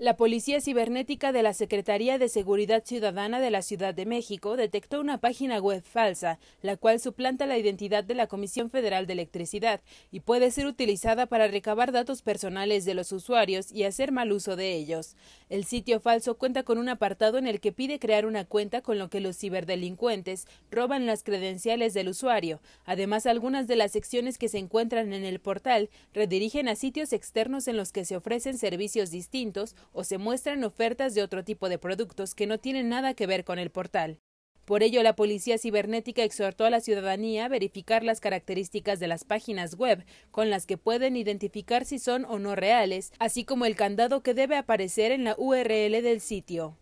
La Policía Cibernética de la Secretaría de Seguridad Ciudadana de la Ciudad de México detectó una página web falsa, la cual suplanta la identidad de la Comisión Federal de Electricidad y puede ser utilizada para recabar datos personales de los usuarios y hacer mal uso de ellos. El sitio falso cuenta con un apartado en el que pide crear una cuenta con lo que los ciberdelincuentes roban las credenciales del usuario. Además, algunas de las secciones que se encuentran en el portal redirigen a sitios externos en los que se ofrecen servicios distintos o se muestran ofertas de otro tipo de productos que no tienen nada que ver con el portal. Por ello, la Policía Cibernética exhortó a la ciudadanía a verificar las características de las páginas web, con las que pueden identificar si son o no reales, así como el candado que debe aparecer en la URL del sitio.